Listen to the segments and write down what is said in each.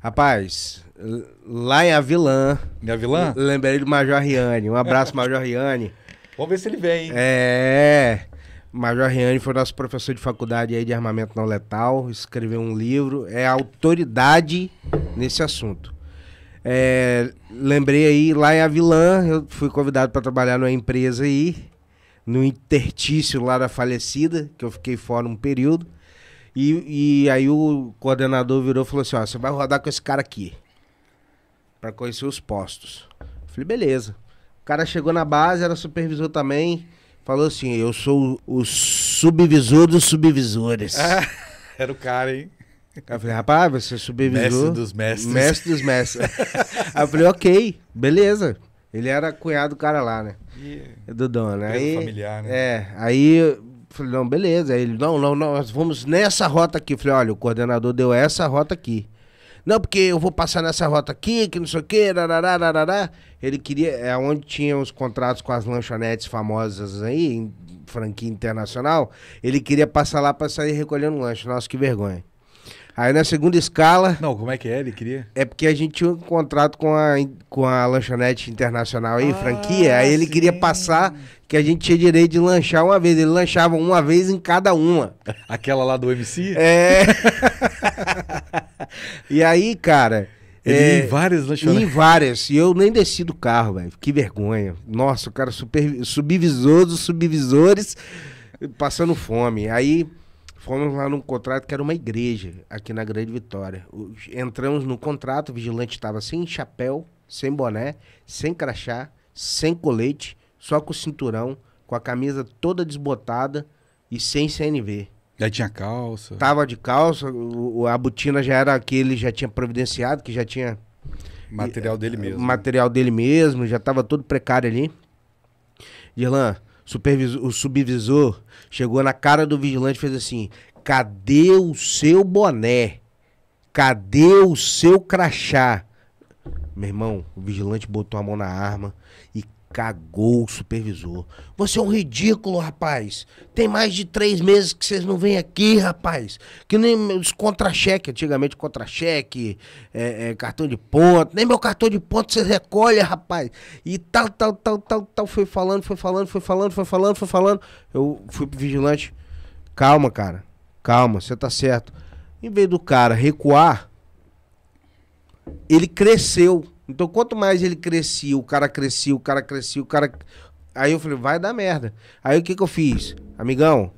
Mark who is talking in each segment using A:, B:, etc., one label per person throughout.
A: Rapaz, lá em Avilã. Em Avilã? Lembrei do Major Riane. Um abraço, Major Riane.
B: Vamos ver se ele vem, hein?
A: É. Major Riane foi nosso professor de faculdade aí de armamento não letal, escreveu um livro, é autoridade nesse assunto. É, lembrei aí, lá em Avilã, eu fui convidado para trabalhar numa empresa aí, no intertício lá da falecida, que eu fiquei fora um período. E, e aí o coordenador virou e falou assim: ó, você vai rodar com esse cara aqui. para conhecer os postos. Eu falei, beleza. O cara chegou na base, era supervisor também. Falou assim: eu sou o, subvisor dos subvisores. Ah, era o cara, hein? Aí eu falei, rapaz, você é supervisor. Mestre dos mestres. Mestre dos mestres. aí eu falei, ok, beleza. Ele era cunhado do cara lá, né? E... Do dono. Né? Aí, familiar, né? É, aí Falei, não, beleza. Aí ele, não, não, nós vamos nessa rota aqui. Falei, olha, o coordenador deu essa rota aqui. Não, porque eu vou passar nessa rota aqui, que não sei o quê, rarará, rarará. Ele queria, é onde tinha os contratos com as lanchonetes famosas aí, em franquia internacional. Ele queria passar lá pra sair recolhendo lanche. Nossa, que vergonha. Aí na segunda escala. Não, como é que é? Ele queria? É porque a gente tinha um contrato com a, com a lanchonete internacional aí, ah, franquia. Aí ele sim. queria passar que a gente tinha direito de lanchar uma vez. Ele lanchava uma vez em cada uma.
B: Aquela lá do MC?
A: É. e aí, cara. Ele é, em várias lanchonetes. Em várias. E eu nem desci do carro, velho. Que vergonha. Nossa, o cara super, subvisor dos subvisores passando fome. Aí Fomos lá num contrato que era uma igreja, aqui na Grande Vitória. Entramos no contrato, o vigilante estava sem chapéu, sem boné, sem crachá, sem colete, só com o cinturão, com a camisa toda desbotada e sem CNV.
B: Já tinha calça?
A: Tava de calça, o, a botina já era aquele, já tinha providenciado, que já tinha. Material dele eh, mesmo. Né? Material dele mesmo, já tava todo precário ali. Dirlan, supervisor, o subvisor chegou na cara do vigilante e fez assim: cadê o seu boné? Cadê o seu crachá? Meu irmão, o vigilante botou a mão na arma e Cagou o supervisor. Você é um ridículo, rapaz. Tem mais de três meses que vocês não vêm aqui, rapaz. Que nem meus contra-cheque, antigamente contra-cheque, é, é, cartão de ponto. Nem meu cartão de ponto vocês recolhem, rapaz. E tal, tal, tal, tal, tal. Foi falando, foi falando, foi falando, foi falando, foi falando. Eu fui pro vigilante. Calma, cara. Calma, você tá certo. Em vez do cara recuar, ele cresceu então, quanto mais ele crescia, o cara crescia, o cara crescia, o cara. Aí eu falei, vai dar merda. Aí o que, que eu fiz? Amigão,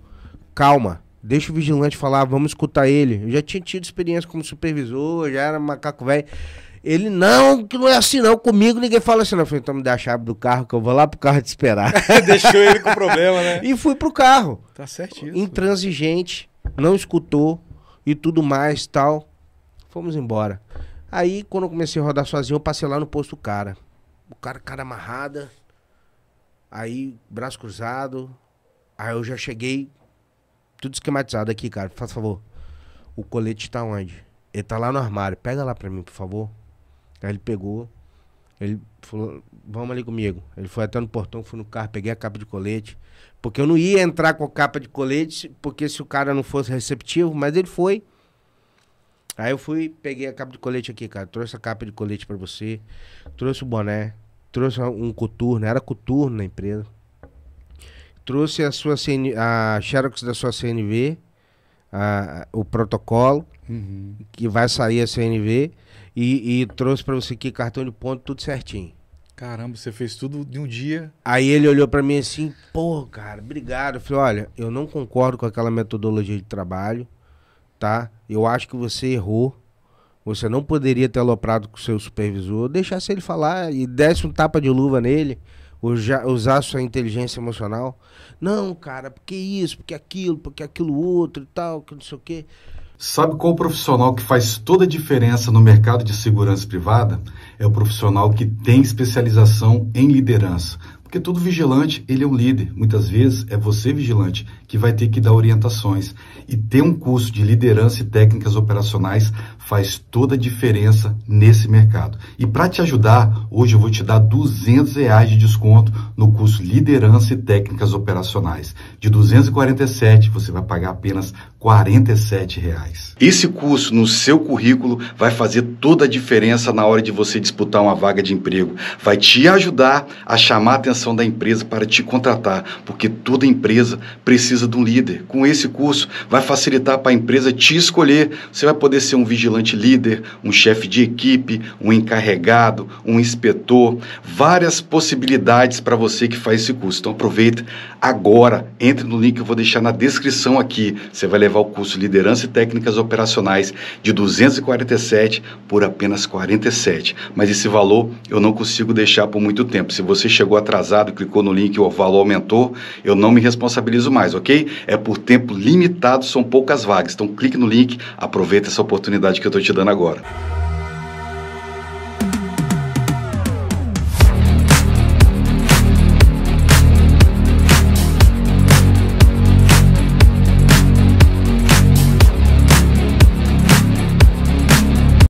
A: calma. Deixa o vigilante falar, vamos escutar ele. Eu já tinha tido experiência como supervisor, já era macaco velho. Ele, não, que não é assim não. Comigo ninguém fala assim, não. Eu falei, então me dá a chave do carro que eu vou lá pro carro te esperar. Deixou ele com problema, né? E fui pro carro. Tá certinho. Intransigente, não escutou e tudo mais, tal. Fomos embora. Aí, quando eu comecei a rodar sozinho, eu passei lá no posto do cara. O cara, cara amarrada. Aí, braço cruzado. Aí eu já cheguei. Tudo esquematizado aqui, cara. Faz favor. O colete tá onde? Ele tá lá no armário. Pega lá pra mim, por favor. Aí ele pegou. Ele falou, vamos ali comigo. Ele foi até no portão, fui no carro, peguei a capa de colete. Porque eu não ia entrar com a capa de colete, porque se o cara não fosse receptivo, mas ele foi. Aí eu fui, peguei a capa de colete aqui, cara. Trouxe a capa de colete para você. Trouxe o boné. Trouxe um coturno. Era coturno na empresa. Trouxe a sua CN... a Xerox da sua CNV. A... o protocolo. Uhum. Que vai sair a CNV. E, e trouxe para você aqui cartão de ponto, tudo certinho.
B: Caramba, você fez tudo de um dia.
A: Aí ele olhou para mim assim, pô, cara, obrigado. Eu falei, olha, eu não concordo com aquela metodologia de trabalho tá? Eu acho que você errou. Você não poderia ter aloprado com o seu supervisor, deixasse ele falar e desse um tapa de luva nele, usar sua inteligência emocional. Não, cara, porque isso, porque aquilo, porque aquilo outro e tal, que não sei o quê. Sabe qual profissional que faz toda a diferença no mercado
B: de segurança privada? É o profissional que tem especialização em liderança. Porque todo vigilante, ele é um líder. Muitas vezes é você vigilante que vai ter que dar orientações. E ter um curso de liderança e técnicas operacionais faz toda a diferença nesse mercado. E para te ajudar, hoje eu vou te dar 200 reais de desconto no curso Liderança e Técnicas Operacionais. De 247, você vai pagar apenas 47 reais. Esse curso no seu currículo vai fazer toda a diferença na hora de você disputar uma vaga de emprego. Vai te ajudar a chamar a atenção da empresa para te contratar, porque toda empresa precisa precisa de um líder. Com esse curso, vai facilitar para a empresa te escolher. Você vai poder ser um vigilante líder, um chefe de equipe, um encarregado, um inspetor. Várias possibilidades para você que faz esse curso. Então aproveita agora, entre no link que eu vou deixar na descrição aqui. Você vai levar o curso Liderança e Técnicas Operacionais de 247 por apenas 47. Mas esse valor eu não consigo deixar por muito tempo. Se você chegou atrasado, clicou no link, e o valor aumentou, eu não me responsabilizo mais, ok? ok? É por tempo limitado, são poucas vagas. Então clique no link, aproveita essa oportunidade que eu estou te dando agora.